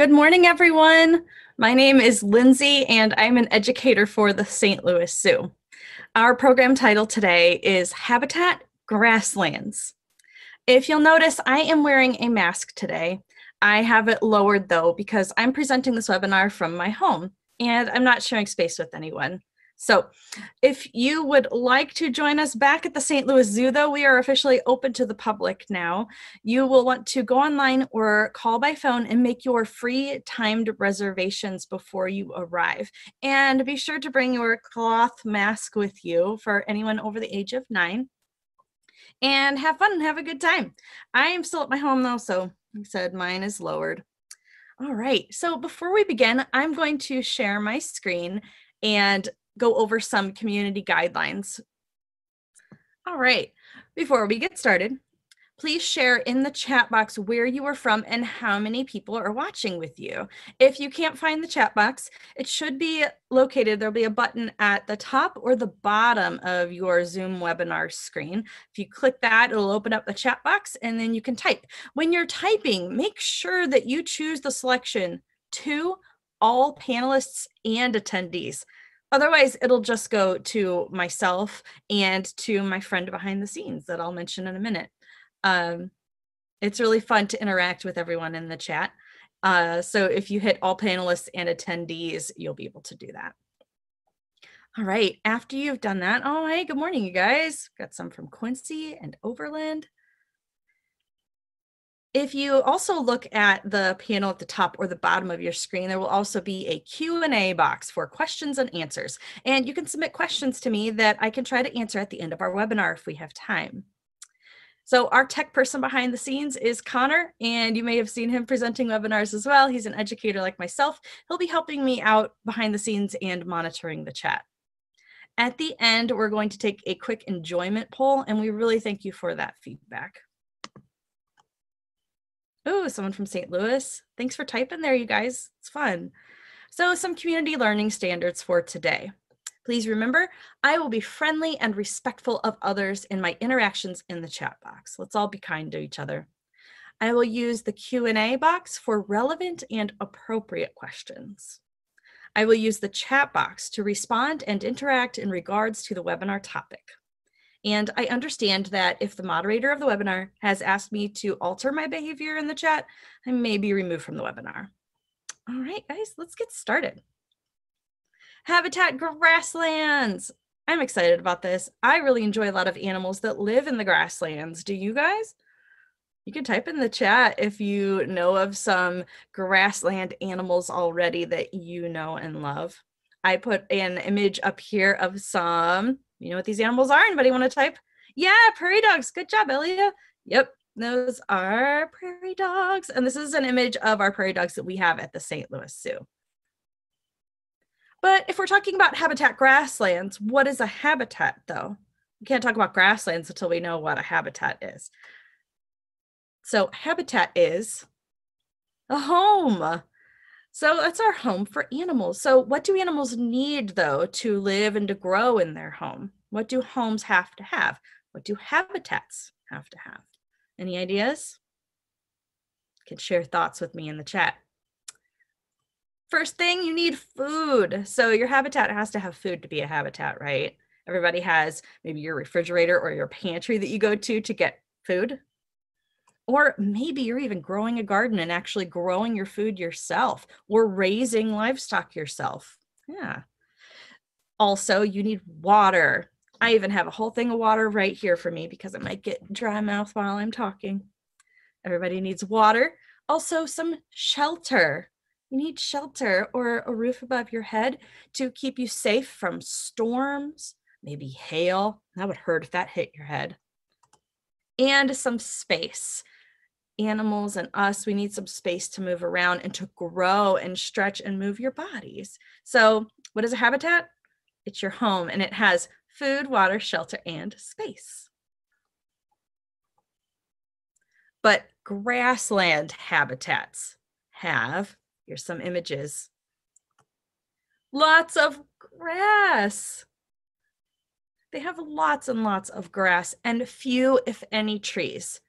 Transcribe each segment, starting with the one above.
Good morning, everyone. My name is Lindsay, and I'm an educator for the St. Louis Zoo. Our program title today is Habitat Grasslands. If you'll notice, I am wearing a mask today. I have it lowered though because I'm presenting this webinar from my home and I'm not sharing space with anyone. So, if you would like to join us back at the St. Louis Zoo, though, we are officially open to the public now. You will want to go online or call by phone and make your free timed reservations before you arrive. And be sure to bring your cloth mask with you for anyone over the age of nine. And have fun and have a good time. I am still at my home, though, so like I said, mine is lowered. All right, so before we begin, I'm going to share my screen and go over some community guidelines. All right, before we get started, please share in the chat box where you are from and how many people are watching with you. If you can't find the chat box, it should be located. There'll be a button at the top or the bottom of your Zoom webinar screen. If you click that, it'll open up the chat box and then you can type. When you're typing, make sure that you choose the selection to all panelists and attendees. Otherwise, it'll just go to myself and to my friend behind the scenes that I'll mention in a minute. Um, it's really fun to interact with everyone in the chat. Uh, so if you hit all panelists and attendees, you'll be able to do that. All right, after you've done that, oh, hey, good morning, you guys. Got some from Quincy and Overland. If you also look at the panel at the top or the bottom of your screen, there will also be a Q&A box for questions and answers. And you can submit questions to me that I can try to answer at the end of our webinar if we have time. So our tech person behind the scenes is Connor, and you may have seen him presenting webinars as well. He's an educator like myself. He'll be helping me out behind the scenes and monitoring the chat. At the end, we're going to take a quick enjoyment poll, and we really thank you for that feedback. Oh, someone from St. Louis. Thanks for typing there, you guys. It's fun. So, some community learning standards for today. Please remember, I will be friendly and respectful of others in my interactions in the chat box. Let's all be kind to each other. I will use the Q&A box for relevant and appropriate questions. I will use the chat box to respond and interact in regards to the webinar topic. And I understand that if the moderator of the webinar has asked me to alter my behavior in the chat, I may be removed from the webinar. All right, guys, let's get started. Habitat grasslands. I'm excited about this. I really enjoy a lot of animals that live in the grasslands. Do you guys? You can type in the chat if you know of some grassland animals already that you know and love. I put an image up here of some you know what these animals are? Anybody want to type? Yeah, prairie dogs. Good job, Elia. Yep, those are prairie dogs. And this is an image of our prairie dogs that we have at the St. Louis Zoo. But if we're talking about habitat grasslands, what is a habitat though? We can't talk about grasslands until we know what a habitat is. So habitat is a home. So that's our home for animals. So, what do animals need though to live and to grow in their home? What do homes have to have? What do habitats have to have? Any ideas? You can share thoughts with me in the chat. First thing, you need food. So, your habitat has to have food to be a habitat, right? Everybody has maybe your refrigerator or your pantry that you go to to get food. Or maybe you're even growing a garden and actually growing your food yourself or raising livestock yourself. Yeah. Also, you need water. I even have a whole thing of water right here for me because I might get dry mouth while I'm talking. Everybody needs water. Also, some shelter. You need shelter or a roof above your head to keep you safe from storms, maybe hail. That would hurt if that hit your head. And some space animals and us, we need some space to move around and to grow and stretch and move your bodies. So, what is a habitat? It's your home and it has food, water, shelter, and space. But grassland habitats have, here's some images, lots of grass. They have lots and lots of grass and few, if any, trees.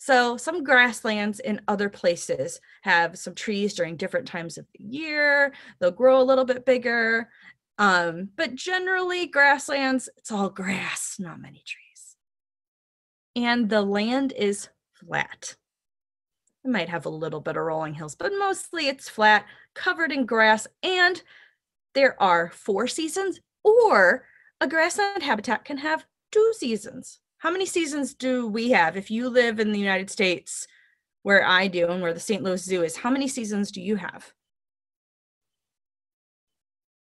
So, some grasslands in other places have some trees during different times of the year. They'll grow a little bit bigger. Um, but generally, grasslands, it's all grass, not many trees. And the land is flat. It might have a little bit of rolling hills, but mostly it's flat, covered in grass, and there are four seasons, or a grassland habitat can have two seasons how many seasons do we have? If you live in the United States, where I do and where the St. Louis Zoo is, how many seasons do you have?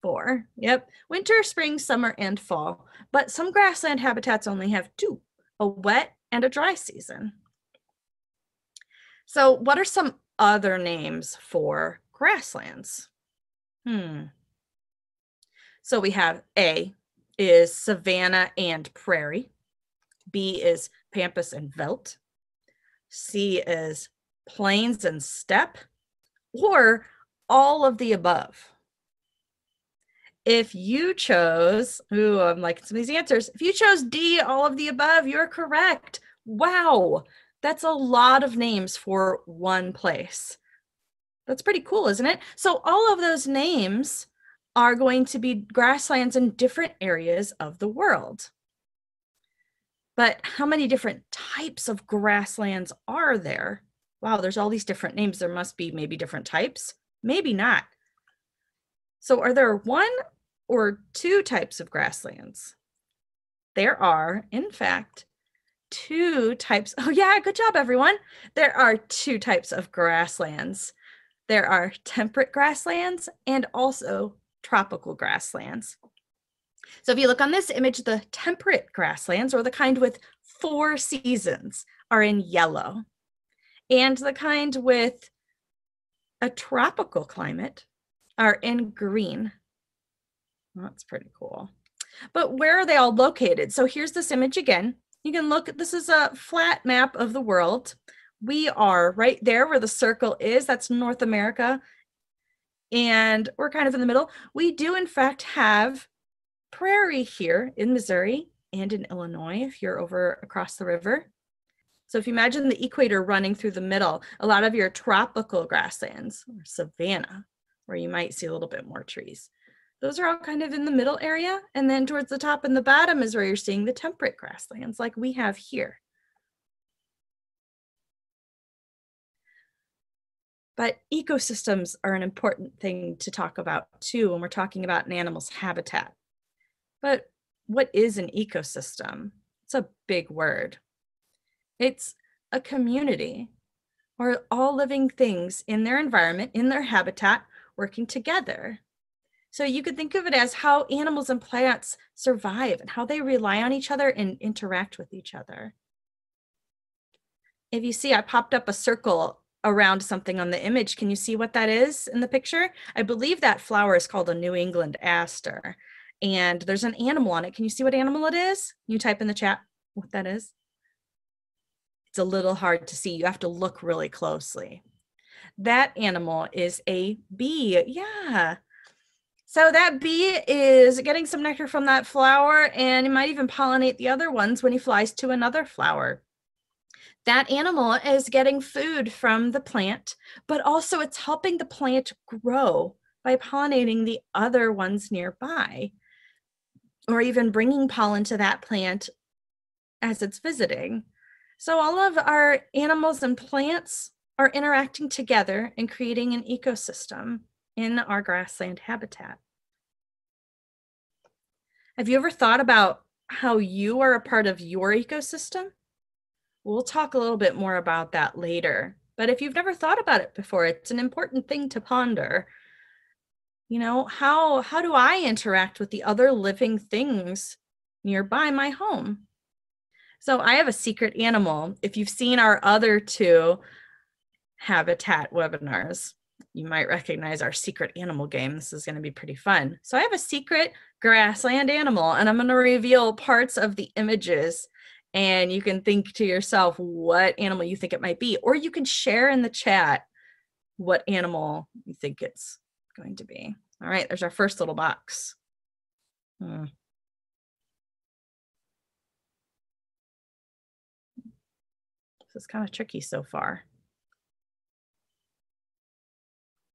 Four. Yep. Winter, spring, summer, and fall. But some grassland habitats only have two a wet and a dry season. So, what are some other names for grasslands? Hmm. So, we have A is savanna and prairie. B is Pampas and Velt. C is plains and step, or all of the above. If you chose, ooh, I'm liking some of these answers. If you chose D, all of the above, you're correct. Wow, that's a lot of names for one place. That's pretty cool, isn't it? So, all of those names are going to be grasslands in different areas of the world. But how many different types of grasslands are there? Wow, there's all these different names. There must be maybe different types, maybe not. So, are there one or two types of grasslands? There are, in fact, two types. Oh, yeah, good job, everyone. There are two types of grasslands. There are temperate grasslands and also tropical grasslands. So if you look on this image, the temperate grasslands, or the kind with four seasons, are in yellow. And the kind with a tropical climate are in green. that's pretty cool. But where are they all located? So here's this image again. You can look, this is a flat map of the world. We are right there where the circle is. That's North America. And we're kind of in the middle. We do, in fact, have prairie here in Missouri and in Illinois if you're over across the river. So if you imagine the equator running through the middle, a lot of your tropical grasslands or savanna, where you might see a little bit more trees. Those are all kind of in the middle area. And then towards the top and the bottom is where you're seeing the temperate grasslands like we have here. But ecosystems are an important thing to talk about too when we're talking about an animal's habitat. But what is an ecosystem? It's a big word. It's a community where all living things in their environment, in their habitat, working together. So you could think of it as how animals and plants survive and how they rely on each other and interact with each other. If you see, I popped up a circle around something on the image. Can you see what that is in the picture? I believe that flower is called a New England aster and there's an animal on it. Can you see what animal it is? You type in the chat what that is. It's a little hard to see. You have to look really closely. That animal is a bee. Yeah. So that bee is getting some nectar from that flower and it might even pollinate the other ones when he flies to another flower. That animal is getting food from the plant, but also it's helping the plant grow by pollinating the other ones nearby or even bringing pollen to that plant as it's visiting. So all of our animals and plants are interacting together and creating an ecosystem in our grassland habitat. Have you ever thought about how you are a part of your ecosystem? We'll talk a little bit more about that later. But if you've never thought about it before, it's an important thing to ponder you know how how do i interact with the other living things nearby my home so i have a secret animal if you've seen our other two habitat webinars you might recognize our secret animal game this is going to be pretty fun so i have a secret grassland animal and i'm going to reveal parts of the images and you can think to yourself what animal you think it might be or you can share in the chat what animal you think it's going to be. All right, there's our first little box. Hmm. This is kind of tricky so far.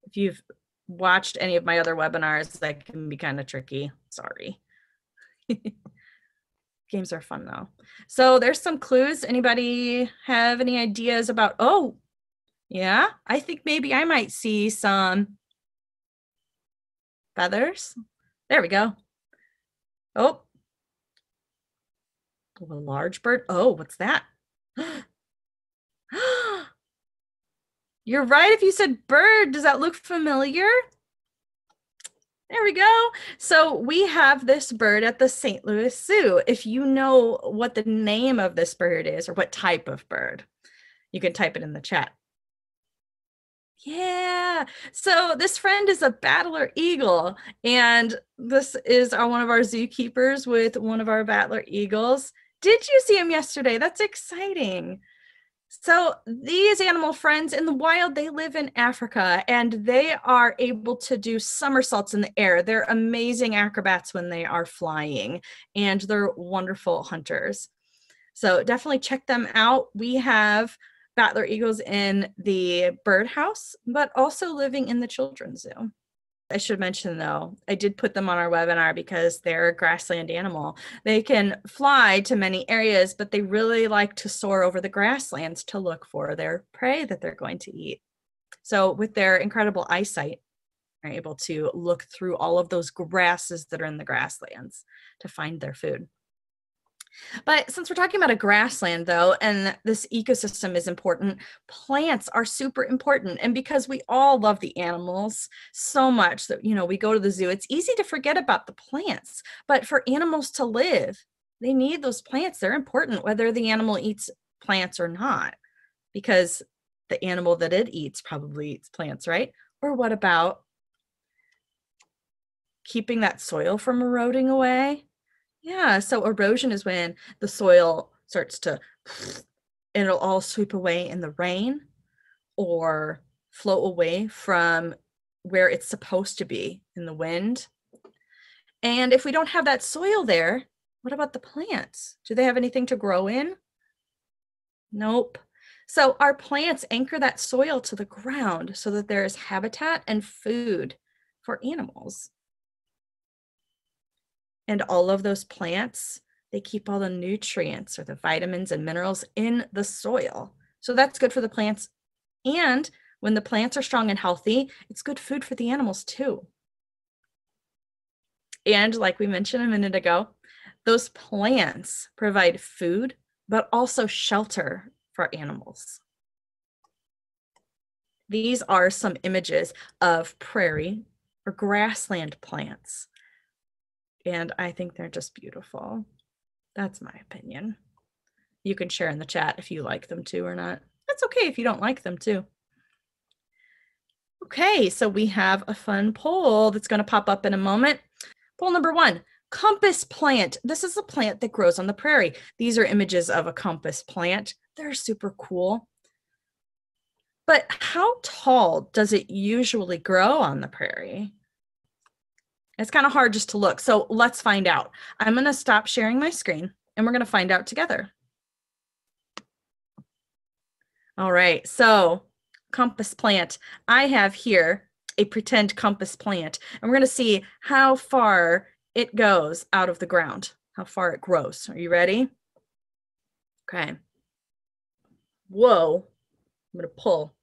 If you've watched any of my other webinars, that can be kind of tricky. Sorry. Games are fun though. So there's some clues. Anybody have any ideas about, oh, yeah, I think maybe I might see some feathers. There we go. Oh. oh, a large bird. Oh, what's that? You're right. If you said bird, does that look familiar? There we go. So we have this bird at the St. Louis Zoo. If you know what the name of this bird is or what type of bird, you can type it in the chat. Yeah. So this friend is a battler eagle, and this is our, one of our zookeepers with one of our battler eagles. Did you see him yesterday? That's exciting. So these animal friends in the wild, they live in Africa and they are able to do somersaults in the air. They're amazing acrobats when they are flying and they're wonderful hunters. So definitely check them out. We have battler eagles in the birdhouse, but also living in the children's zoo. I should mention though, I did put them on our webinar because they're a grassland animal. They can fly to many areas, but they really like to soar over the grasslands to look for their prey that they're going to eat. So, with their incredible eyesight, they're able to look through all of those grasses that are in the grasslands to find their food. But since we're talking about a grassland, though, and this ecosystem is important, plants are super important. And because we all love the animals so much that, you know, we go to the zoo, it's easy to forget about the plants. But for animals to live, they need those plants. They're important, whether the animal eats plants or not, because the animal that it eats probably eats plants, right? Or what about keeping that soil from eroding away? Yeah. So erosion is when the soil starts to, and it'll all sweep away in the rain or flow away from where it's supposed to be in the wind. And if we don't have that soil there, what about the plants? Do they have anything to grow in? Nope. So our plants anchor that soil to the ground so that there is habitat and food for animals and all of those plants they keep all the nutrients or the vitamins and minerals in the soil so that's good for the plants and when the plants are strong and healthy it's good food for the animals too and like we mentioned a minute ago those plants provide food but also shelter for animals these are some images of prairie or grassland plants and I think they're just beautiful. That's my opinion. You can share in the chat if you like them too or not. That's okay if you don't like them too. Okay, so we have a fun poll that's going to pop up in a moment. Poll number one compass plant. This is a plant that grows on the prairie. These are images of a compass plant. They're super cool. But how tall does it usually grow on the prairie? It's kind of hard just to look. So let's find out. I'm going to stop sharing my screen and we're going to find out together. All right, so compass plant. I have here a pretend compass plant and we're going to see how far it goes out of the ground, how far it grows. Are you ready? Okay. Whoa, I'm going to pull.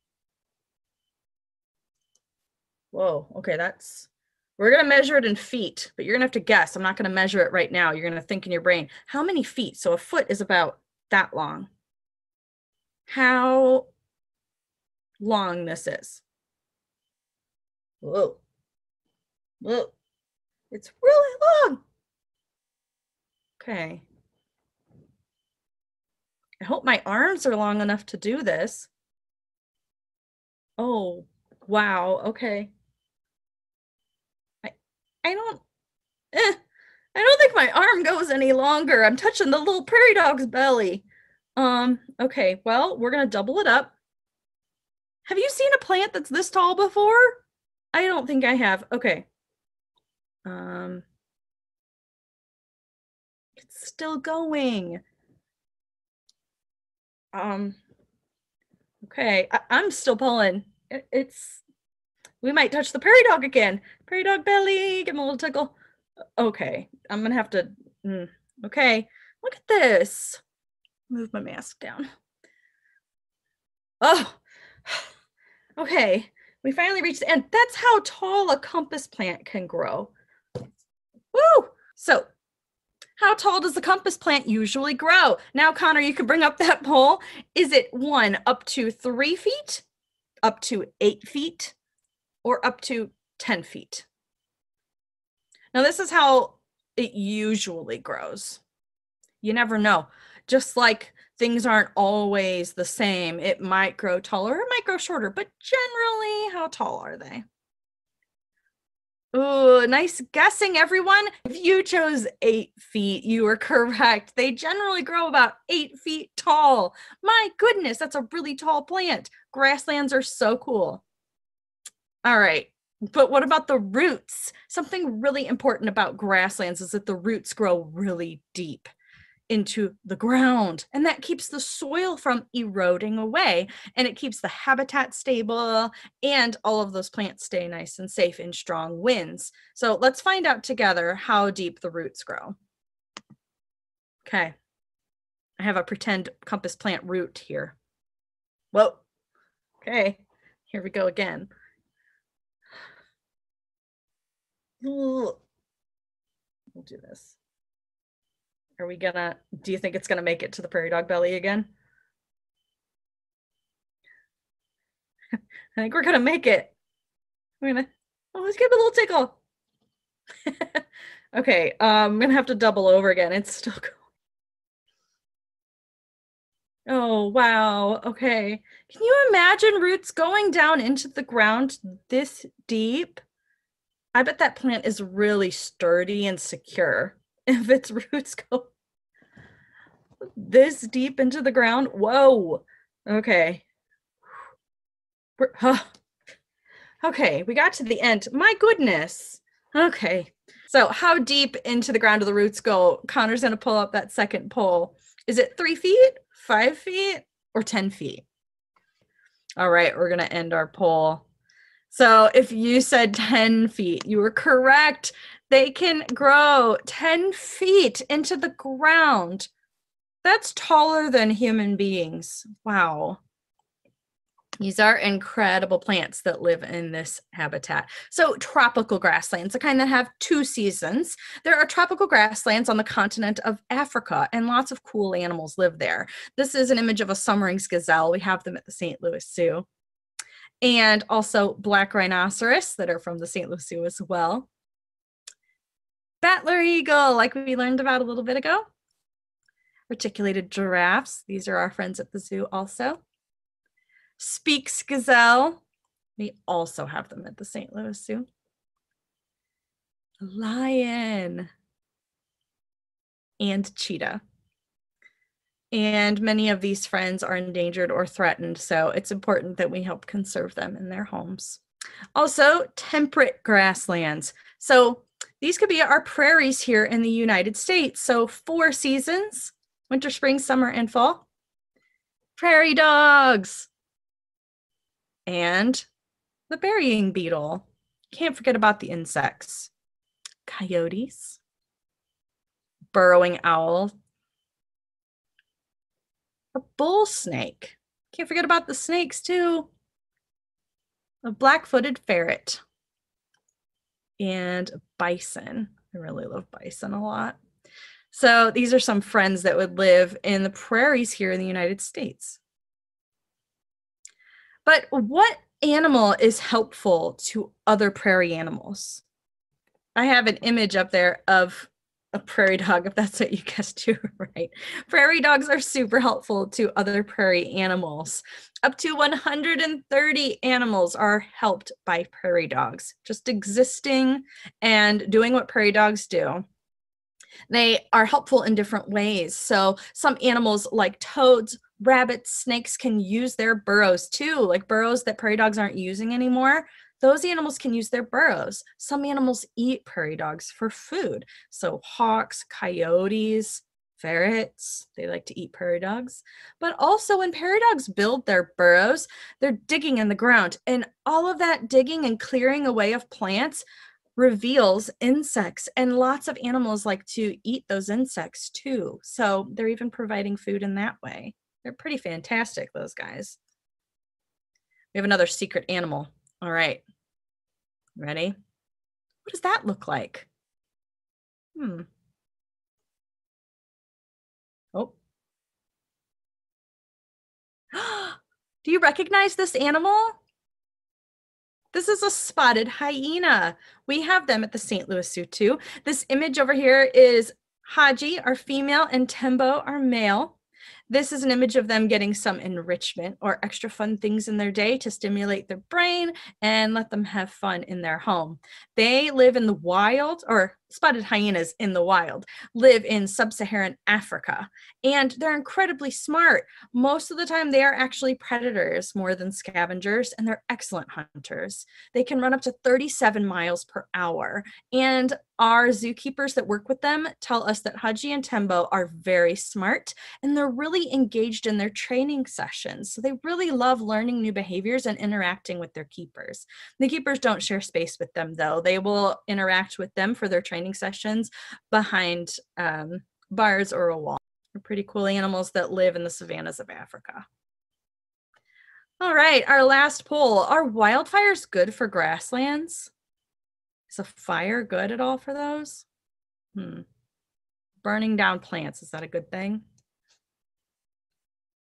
Whoa, okay, that's we're going to measure it in feet, but you're going to have to guess. I'm not going to measure it right now. You're going to think in your brain, how many feet? So a foot is about that long. How long this is. Whoa. Whoa. It's really long. Okay. I hope my arms are long enough to do this. Oh, wow. Okay. I don't, eh, I don't think my arm goes any longer. I'm touching the little prairie dog's belly. Um, okay, well, we're gonna double it up. Have you seen a plant that's this tall before? I don't think I have. Okay. Um, it's still going. Um, okay, I- am still pulling. It- it's we might touch the prairie dog again. Prairie dog belly, give him a little tickle. Okay, I'm gonna have to. Mm, okay, look at this. Move my mask down. Oh, okay. We finally reached the end. That's how tall a compass plant can grow. Woo! So, how tall does the compass plant usually grow? Now, Connor, you can bring up that pole. Is it one, up to three feet, up to eight feet, or up to 10 feet. Now, this is how it usually grows. You never know. Just like things aren't always the same, it might grow taller, it might grow shorter, but generally, how tall are they? Oh, nice guessing, everyone. If you chose eight feet, you were correct. They generally grow about eight feet tall. My goodness, that's a really tall plant. Grasslands are so cool. All right. But what about the roots? Something really important about grasslands is that the roots grow really deep into the ground. And that keeps the soil from eroding away and it keeps the habitat stable and all of those plants stay nice and safe in strong winds. So let's find out together how deep the roots grow. Okay. I have a pretend compass plant root here. Whoa. Okay. Here we go again. We'll do this. Are we gonna, do you think it's gonna make it to the prairie dog belly again? I think we're gonna make it. We're gonna, oh, let's give it a little tickle. okay, um, I'm gonna have to double over again. It's still going. Oh, wow. Okay. Can you imagine roots going down into the ground this deep? I bet that plant is really sturdy and secure if its roots go this deep into the ground. Whoa. Okay. Huh. Okay, we got to the end. My goodness. Okay. So, how deep into the ground do the roots go? Connor's going to pull up that second pole. Is it three feet, five feet, or 10 feet? All right, we're going to end our poll. So if you said 10 feet, you were correct. They can grow 10 feet into the ground. That's taller than human beings. Wow. These are incredible plants that live in this habitat. So, tropical grasslands, the kind that have two seasons. There are tropical grasslands on the continent of Africa, and lots of cool animals live there. This is an image of a summering gazelle. We have them at the St. Louis Zoo and also black rhinoceros that are from the St. Louis Zoo as well. Battler eagle, like we learned about a little bit ago. Articulated giraffes, these are our friends at the zoo also. Speaks gazelle, we also have them at the St. Louis Zoo. Lion and cheetah and many of these friends are endangered or threatened, so it's important that we help conserve them in their homes. Also, temperate grasslands. So these could be our prairies here in the United States. So, four seasons winter, spring, summer, and fall. Prairie dogs and the burying beetle. Can't forget about the insects. Coyotes, burrowing owl, a bull snake. Can't forget about the snakes too. A black-footed ferret and bison. I really love bison a lot. So these are some friends that would live in the prairies here in the United States. But what animal is helpful to other prairie animals? I have an image up there of a prairie dog if that's what you guessed too, right prairie dogs are super helpful to other prairie animals up to 130 animals are helped by prairie dogs just existing and doing what prairie dogs do they are helpful in different ways so some animals like toads rabbits snakes can use their burrows too like burrows that prairie dogs aren't using anymore those animals can use their burrows. Some animals eat prairie dogs for food. So hawks, coyotes, ferrets, they like to eat prairie dogs. But also when prairie dogs build their burrows, they're digging in the ground. And all of that digging and clearing away of plants reveals insects and lots of animals like to eat those insects too. So they're even providing food in that way. They're pretty fantastic, those guys. We have another secret animal. All right. Ready? What does that look like? Hmm. Oh. Do you recognize this animal? This is a spotted hyena. We have them at the St. Louis Zoo too. This image over here is Haji, our female, and Tembo, our male. This is an image of them getting some enrichment or extra fun things in their day to stimulate their brain and let them have fun in their home. They live in the wild or Spotted hyenas in the wild live in sub Saharan Africa, and they're incredibly smart. Most of the time, they are actually predators more than scavengers, and they're excellent hunters. They can run up to 37 miles per hour, and our zookeepers that work with them tell us that Haji and Tembo are very smart and they're really engaged in their training sessions. So they really love learning new behaviors and interacting with their keepers. The keepers don't share space with them, though. They will interact with them for their training training sessions behind um, bars or a wall. They're pretty cool animals that live in the savannas of Africa. All right, our last poll. Are wildfires good for grasslands? Is a fire good at all for those? Hmm. Burning down plants, is that a good thing?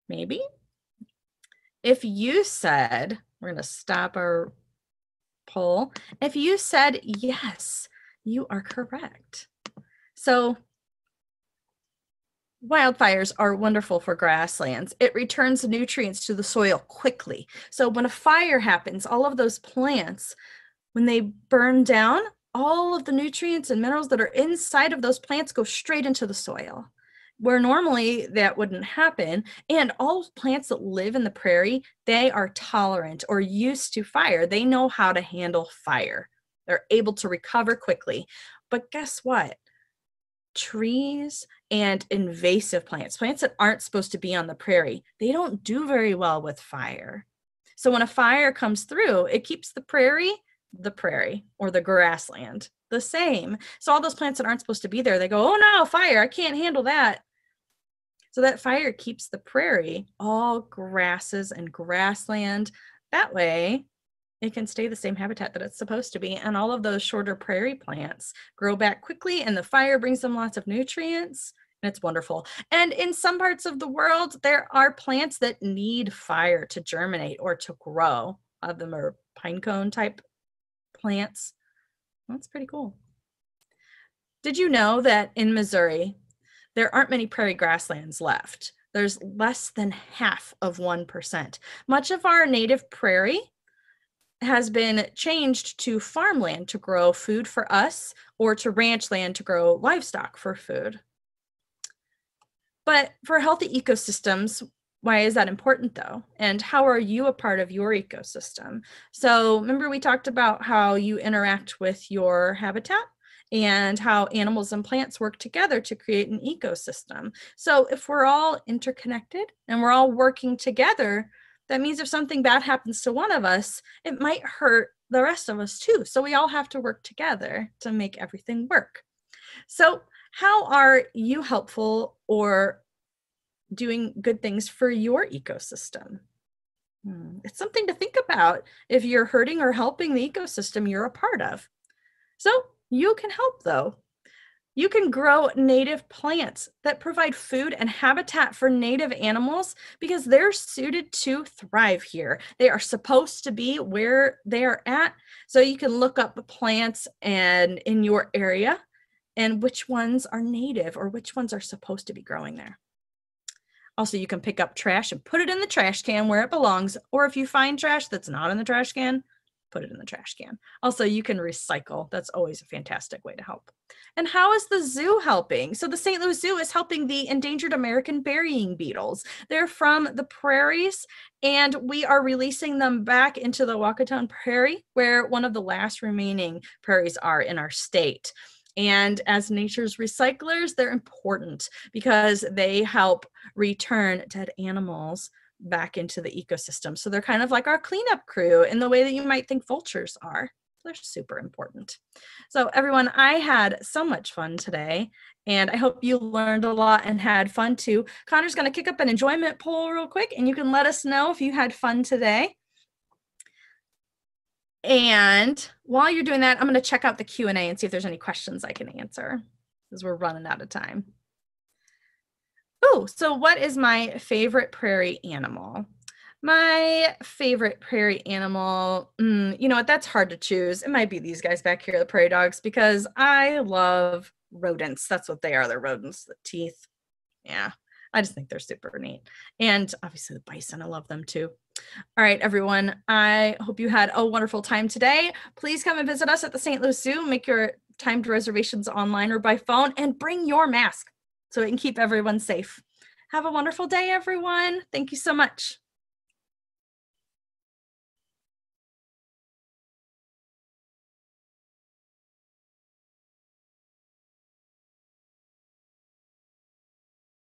Maybe. If you said, we're going to stop our poll. If you said yes, you are correct. So wildfires are wonderful for grasslands. It returns nutrients to the soil quickly. So when a fire happens, all of those plants, when they burn down, all of the nutrients and minerals that are inside of those plants go straight into the soil. Where normally that wouldn't happen. And all plants that live in the prairie, they are tolerant or used to fire. They know how to handle fire. They're able to recover quickly. But guess what? Trees and invasive plants, plants that aren't supposed to be on the prairie, they don't do very well with fire. So when a fire comes through, it keeps the prairie the prairie or the grassland the same. So all those plants that aren't supposed to be there, they go, "Oh no, fire, I can't handle that." So that fire keeps the prairie all grasses and grassland. That way, it can stay the same habitat that it's supposed to be. And all of those shorter prairie plants grow back quickly, and the fire brings them lots of nutrients. And it's wonderful. And in some parts of the world, there are plants that need fire to germinate or to grow. A lot of them are pine cone type plants. That's pretty cool. Did you know that in Missouri, there aren't many prairie grasslands left? There's less than half of 1%. Much of our native prairie has been changed to farmland to grow food for us or to ranch land to grow livestock for food. But for healthy ecosystems, why is that important though? And how are you a part of your ecosystem? So, remember, we talked about how you interact with your habitat and how animals and plants work together to create an ecosystem. So, if we're all interconnected and we're all working together, that means if something bad happens to one of us, it might hurt the rest of us too. So we all have to work together to make everything work. So, how are you helpful or doing good things for your ecosystem? Hmm, it's something to think about if you're hurting or helping the ecosystem you're a part of. So, you can help though. You can grow native plants that provide food and habitat for native animals because they're suited to thrive here. They are supposed to be where they are at. So you can look up plants and in your area and which ones are native or which ones are supposed to be growing there. Also, you can pick up trash and put it in the trash can where it belongs, or if you find trash that's not in the trash can, put it in the trash can. Also, you can recycle. That's always a fantastic way to help. And how is the zoo helping? So, the St. Louis Zoo is helping the endangered American burying beetles. They're from the prairies, and we are releasing them back into the Wahkaton Prairie, where one of the last remaining prairies are in our state. And as nature's recyclers, they're important because they help return dead animals back into the ecosystem. So they're kind of like our cleanup crew in the way that you might think vultures are. They're super important. So, everyone, I had so much fun today, and I hope you learned a lot and had fun too. Connor's going to kick up an enjoyment poll real quick, and you can let us know if you had fun today. And while you're doing that, I'm going to check out the Q&A and see if there's any questions I can answer because we're running out of time. Oh, so what is my favorite prairie animal? My favorite prairie animal, mm, you know what? That's hard to choose. It might be these guys back here, the prairie dogs, because I love rodents. That's what they are. They're rodents, the teeth. Yeah, I just think they're super neat. And obviously the bison, I love them too. All right, everyone. I hope you had a wonderful time today. Please come and visit us at the St. Louis Zoo. Make your timed reservations online or by phone and bring your mask so we can keep everyone safe. Have a wonderful day, everyone. Thank you so much.